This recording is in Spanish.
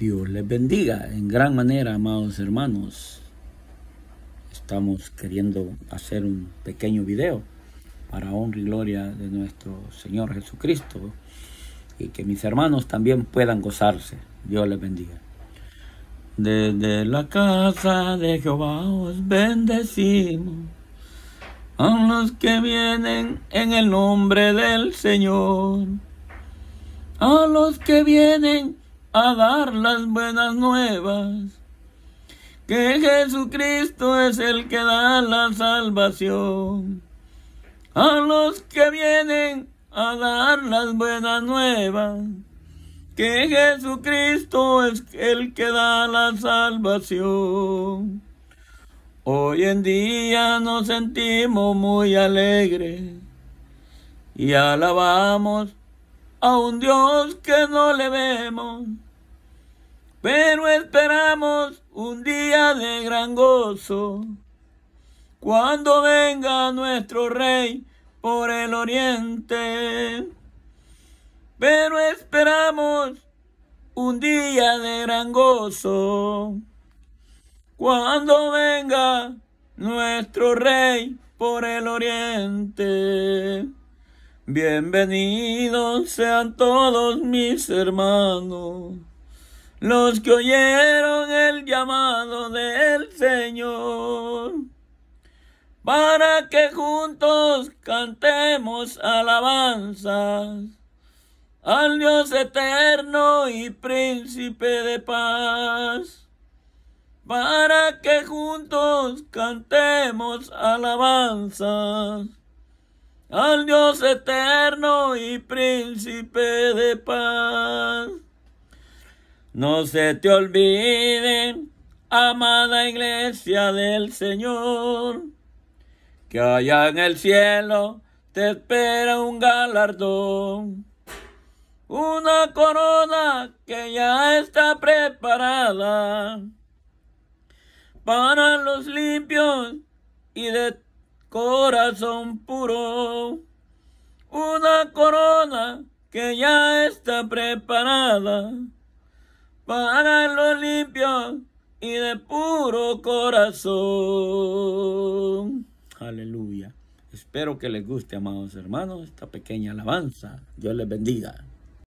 Dios les bendiga en gran manera, amados hermanos. Estamos queriendo hacer un pequeño video para honra y gloria de nuestro Señor Jesucristo y que mis hermanos también puedan gozarse. Dios les bendiga. Desde la casa de Jehová os bendecimos a los que vienen en el nombre del Señor, a los que vienen a dar las buenas nuevas, que Jesucristo es el que da la salvación. A los que vienen a dar las buenas nuevas, que Jesucristo es el que da la salvación. Hoy en día nos sentimos muy alegres y alabamos a un Dios que no le vemos, pero esperamos un día de gran gozo, cuando venga nuestro Rey por el oriente. Pero esperamos un día de gran gozo, cuando venga nuestro Rey por el oriente. Bienvenidos sean todos mis hermanos, los que oyeron el llamado del Señor, para que juntos cantemos alabanzas al Dios eterno y príncipe de paz, para que juntos cantemos alabanzas al Dios eterno y príncipe de paz. No se te olvide, amada iglesia del Señor, que allá en el cielo te espera un galardón, una corona que ya está preparada para los limpios y de corazón puro. Una corona que ya está preparada para los limpio y de puro corazón. Aleluya. Espero que les guste, amados hermanos, esta pequeña alabanza. Dios les bendiga.